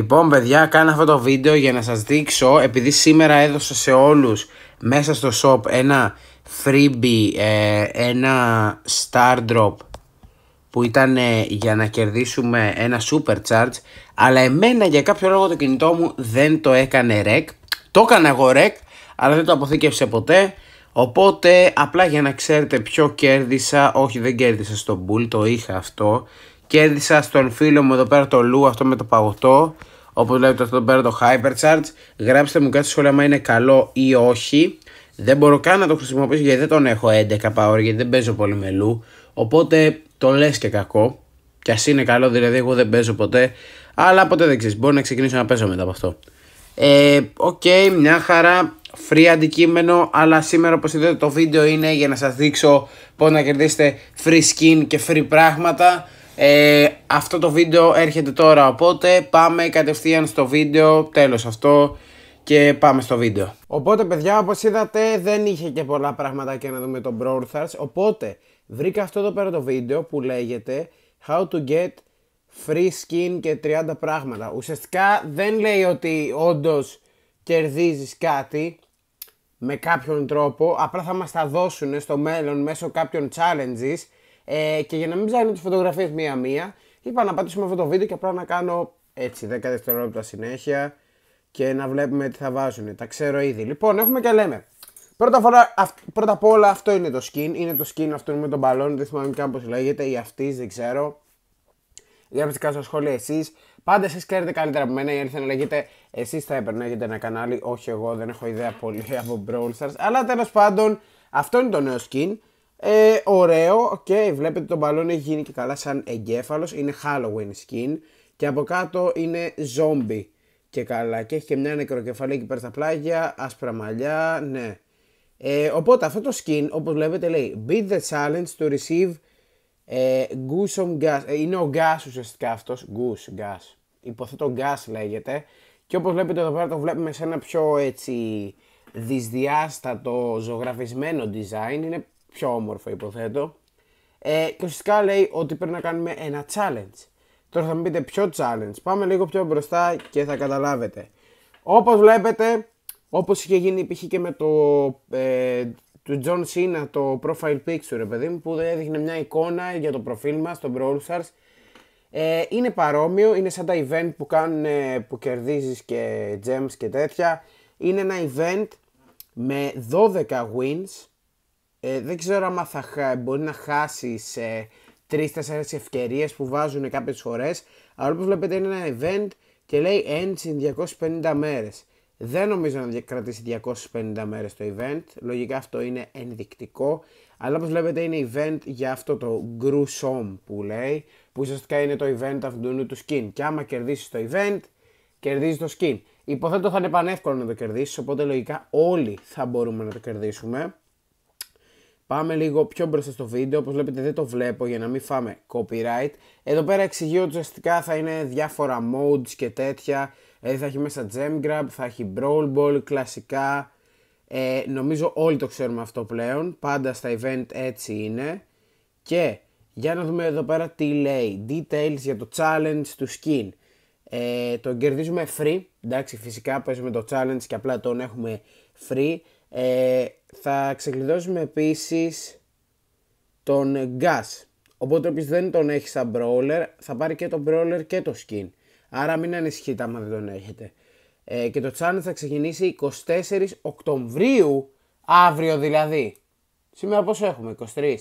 Λοιπόν παιδιά κάνω αυτό το βίντεο για να σας δείξω επειδή σήμερα έδωσα σε όλους μέσα στο shop ένα freebie, ε, ένα star drop που ήταν ε, για να κερδίσουμε ένα super charge, αλλά εμένα για κάποιο λόγο το κινητό μου δεν το έκανε rec το έκανα εγώ rec αλλά δεν το αποθήκευσε ποτέ οπότε απλά για να ξέρετε ποιο κέρδισα όχι δεν κέρδισα στο bull το είχα αυτό Κέρδισα στον φίλο μου εδώ πέρα το Λου, αυτό με το παγωτό. Όπω βλέπετε αυτό εδώ πέρα το Hypercharge. Γράψτε μου κάτι σχόλια, αν είναι καλό ή όχι. Δεν μπορώ καν να το χρησιμοποιήσω γιατί δεν τον έχω 11 power, γιατί δεν παίζω πολύ με Λου. Οπότε το λες και κακό. Κι ας είναι καλό, δηλαδή εγώ δεν παίζω ποτέ. Αλλά ποτέ δεν ξέρεις. μπορώ να ξεκινήσω να παίζω μετά από αυτό. Ε, Οκ, okay, μια χαρά. Free αντικείμενο, αλλά σήμερα όπως είδατε το βίντεο είναι για να σας δείξω πώς να κερδίσετε free skin και free πράγματα. Ε, αυτό το βίντεο έρχεται τώρα οπότε πάμε κατευθείαν στο βίντεο, τέλος αυτό και πάμε στο βίντεο. Οπότε παιδιά όπως είδατε δεν είχε και πολλά πράγματα και να δούμε τον Brothers οπότε βρήκα αυτό εδώ πέρα το βίντεο που λέγεται How to get free skin και 30 πράγματα. Ουσιαστικά δεν λέει ότι όντως κερδίζεις κάτι με κάποιον τρόπο απλά θα μας τα δώσουν στο μέλλον μέσω κάποιων challenges ε, και για να μην ψάχνω τις φωτογραφίες μία-μία, είπα να πατήσουμε αυτό το βίντεο και απλά να κάνω έτσι 10 δευτερόλεπτα συνέχεια και να βλέπουμε τι θα βάζουν. Τα ξέρω ήδη. Λοιπόν, έχουμε και λέμε. Πρώτα, φορά, πρώτα απ' όλα αυτό είναι το skin. Είναι το skin αυτό με τον μπαλόν. Δεν θυμάμαι καν πώς λέγεται. Η αυτής, δεν ξέρω. Γράψτε στα σχόλια εσείς. Πάντα εσείς ξέρετε καλύτερα από μένα. Η αλήθεια να λέγεται εσείς θα έπαιρνε ένα κανάλι. Όχι εγώ, δεν έχω ιδέα πολύ από Brawl Αλλά τέλος πάντων, αυτό είναι το νέο skin. Ε, ωραίο, οκ, okay. βλέπετε το μπαλόν έχει γίνει και καλά σαν εγκέφαλος, είναι Halloween skin και από κάτω είναι zombie και καλά και έχει και μια νεκροκεφαλή εκεί πέρα στα πλάγια, άσπρα μαλλιά, ναι. Ε, οπότε αυτό το skin όπως βλέπετε λέει Beat the challenge to receive ε, goose on gas, ε, είναι ο gas ουσιαστικά αυτός, goose, gas, υποθέτω gas λέγεται και όπως βλέπετε εδώ πέρα το βλέπουμε σε ένα πιο έτσι δυσδιάστατο ζωγραφισμένο design, είναι πιο όμορφο υποθέτω. Ε, και ουσιαστικά λέει ότι πρέπει να κάνουμε ένα challenge. Τώρα θα μου πείτε ποιο challenge. Πάμε λίγο πιο μπροστά και θα καταλάβετε. Όπως βλέπετε, όπως είχε γίνει π.χ. και με το ε, του John Cena το profile picture, παιδί μου, που έδειχνε μια εικόνα για το προφίλ μας, στο Brawl Stars. Ε, είναι παρόμοιο, είναι σαν τα event που κάνουν, που κερδίζεις και gems και τέτοια. Είναι ένα event με 12 wins, ε, δεν ξέρω αν θα, μπορεί να χάσεις ε, τρει-τέσσερι ευκαιρίες που βάζουν κάποιες φορές. Αλλά όπως βλέπετε είναι ένα event και λέει end 250 μέρες. Δεν νομίζω να κρατήσει 250 μέρες το event. Λογικά αυτό είναι ενδεικτικό. Αλλά όπως βλέπετε είναι event για αυτό το gruesome που λέει, που ουσιαστικά είναι το event αυτού του skin. Και άμα κερδίσεις το event, κερδίζεις το skin. Υποθέτω θα είναι πανεύκολο να το κερδίσεις, οπότε λογικά όλοι θα μπορούμε να το κερδίσουμε. Πάμε λίγο πιο μπροστά στο βίντεο, όπως βλέπετε δεν το βλέπω για να μην φάμε copyright. Εδώ πέρα εξηγεί ότι ουσιαστικά θα είναι διάφορα modes και τέτοια. Ε, θα έχει μέσα Gem grab, θα έχει brawl ball, κλασικά. Ε, νομίζω όλοι το ξέρουμε αυτό πλέον, πάντα στα event έτσι είναι. Και για να δούμε εδώ πέρα τι λέει. Details για το challenge του skin. Ε, το κερδίζουμε free, εντάξει φυσικά παίζουμε το challenge και απλά τον έχουμε free. Ε, θα ξεκλειδώσουμε επίσης τον Gas. Οπότε όποιος δεν τον έχει σαν brawler θα πάρει και τον brawler και το skin. Άρα μην ανησυχείτε άμα δεν τον έχετε. Ε, και το challenge θα ξεκινήσει 24 Οκτωβρίου, αύριο δηλαδή. Σήμερα πόσο έχουμε, 23.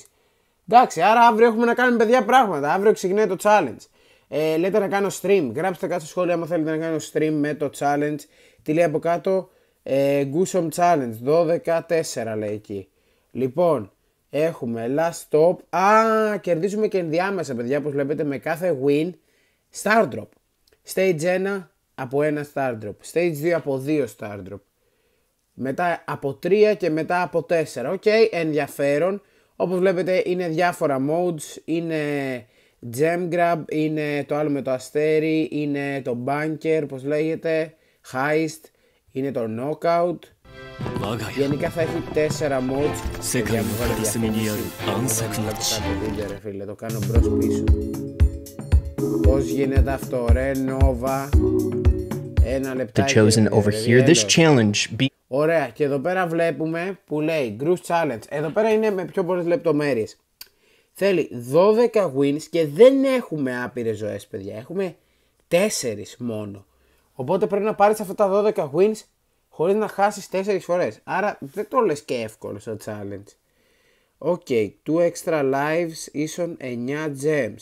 Εντάξει, άρα αύριο έχουμε να κάνουμε παιδιά πράγματα. Αύριο ξεκινάει το challenge. Ε, λέτε να κάνω stream. Γράψτε κάτω σχόλια άμα θέλετε να κάνω stream με το challenge. Τι λέει από κάτω ε, Challenge 12-4 λέει εκεί. Λοιπόν, έχουμε last stop. Α, κερδίζουμε και ενδιάμεσα παιδιά όπως βλέπετε με κάθε win. Star drop. Stage 1 από ένα star drop. Stage 2 από δύο star drop. Μετά από 3 και μετά από 4. Οκ, ενδιαφέρον. Όπως βλέπετε είναι διάφορα modes, είναι gem grab, είναι το άλλο με το αστέρι, είναι το bunker, πως λέγεται, heist είναι το Knockout. Γενικά θα έχει 4 modes. Σε διαφορετικά ρε φίλε, το κάνω μπρος πίσω. Πώς γίνεται αυτό ρε Νόβα. Ένα λεπτάκι. Ωραία και εδώ πέρα βλέπουμε που λέει Groove Challenge. Εδώ πέρα είναι με πιο πολλές λεπτομέρειες. Θέλει 12 wins και δεν έχουμε άπειρες ζωές παιδιά. Έχουμε 4 μόνο. Οπότε πρέπει να πάρεις αυτά τα 12 wins χωρίς να χάσεις 4 φορές. Άρα δεν το λες και εύκολο στο challenge. Οκ, okay, 2 extra lives ίσον 9 gems.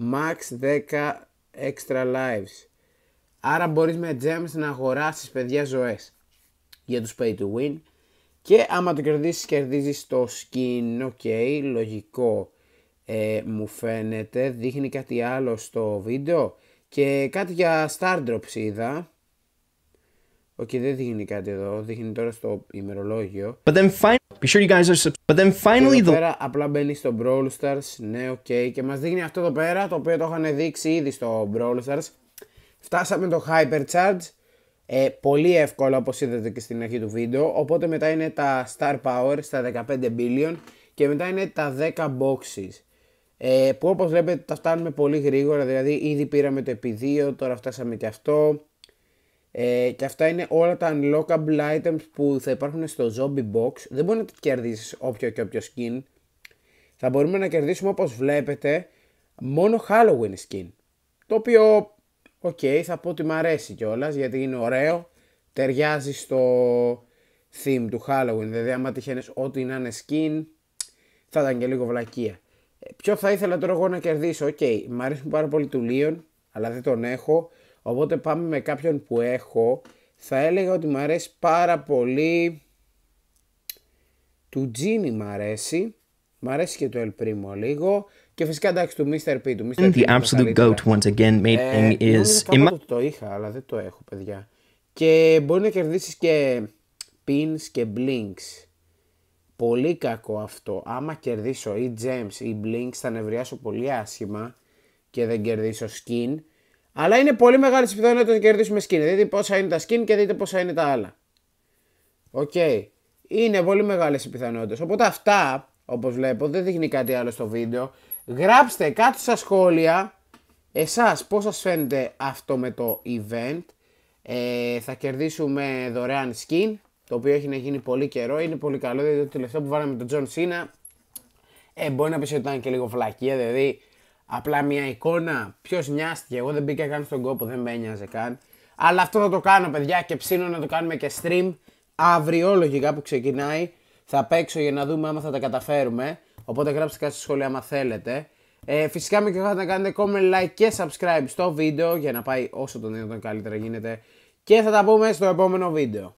Max 10 extra lives. Άρα μπορείς με gems να αγοράσεις παιδιά ζωές για τους pay to win. Και άμα το κερδίσεις, κερδίζεις το skin. Οκ, λογικό ε, μου φαίνεται. Δείχνει κάτι άλλο στο βίντεο. Και κάτι για Drops είδα. Οκ, δεν δείχνει κάτι εδώ. Δείχνει τώρα στο ημερολόγιο. But then be sure you guys are But then finally εδώ πέρα απλά μπαίνει στο Brawl Stars. Ναι, οκ. Και μας δείχνει αυτό εδώ πέρα, το οποίο το είχαν δείξει ήδη στο Brawl Stars. Φτάσαμε το Hypercharge. Ε, πολύ εύκολο όπως είδατε και στην αρχή του βίντεο. Οπότε μετά είναι τα Star Power στα 15 billion. Και μετά είναι τα 10 boxes. Ε, που όπως βλέπετε τα φτάνουμε πολύ γρήγορα, δηλαδή ήδη πήραμε το επιδείο, τώρα φτάσαμε και αυτό. Ε, και αυτά είναι όλα τα unlockable items που θα υπάρχουν στο zombie box. Δεν μπορεί να κερδίσεις όποιο και όποιο skin. Θα μπορούμε να κερδίσουμε όπως βλέπετε μόνο Halloween skin. Το οποίο, οκ, θα πω ότι μου αρέσει κιόλας γιατί είναι ωραίο. Ταιριάζει στο theme του Halloween, δηλαδή άμα τυχαίνεις ό,τι να είναι skin θα ήταν και λίγο βλακεία. Ποιο θα ήθελα τώρα εγώ να κερδίσω. Οκ, okay, μου αρέσουν πάρα πολύ του Λίον, αλλά δεν τον έχω. Οπότε πάμε με κάποιον που έχω. Θα έλεγα ότι μου αρέσει πάρα πολύ. Του Τζίνι μου αρέσει. Μ' αρέσει και το El Primo λίγο. Και φυσικά εντάξει του Mr. P. Του Mr. P, The absolute goat once again ε, το είχα, αλλά δεν το έχω παιδιά. Και μπορεί να κερδίσεις και pins και blinks. Πολύ κακό αυτό. Άμα κερδίσω ή James ή Blinks θα νευριάσω πολύ άσχημα και δεν κερδίσω skin. Αλλά είναι πολύ μεγάλη πιθανότητα να κερδίσουμε skin. Δείτε πόσα είναι τα skin και δείτε πόσα είναι τα άλλα. Οκ. Okay. Είναι πολύ μεγάλες οι πιθανότητες, Οπότε αυτά, όπως βλέπω, δεν δείχνει κάτι άλλο στο βίντεο. Γράψτε κάτω στα σχόλια εσάς πώς σας φαίνεται αυτό με το event. Ε, θα κερδίσουμε δωρεάν skin το οποίο έχει να γίνει πολύ καιρό. Είναι πολύ καλό, διότι το τελευταίο που βάλαμε τον Τζον Σίνα, ε, μπορεί να πει ότι ήταν και λίγο φλακία, δηλαδή απλά μια εικόνα. Ποιος νοιάστηκε, εγώ δεν μπήκα καν στον κόπο, δεν με καν. Αλλά αυτό θα το κάνω, παιδιά, και ψήνω να το κάνουμε και stream αύριο λογικά που ξεκινάει. Θα παίξω για να δούμε άμα θα τα καταφέρουμε. Οπότε γράψτε κάτι στα σχόλια άμα θέλετε. Ε, φυσικά μην ξεχνάτε να κάνετε comment, like και subscribe στο βίντεο για να πάει όσο το δυνατόν καλύτερα γίνεται. Και θα τα πούμε στο επόμενο βίντεο.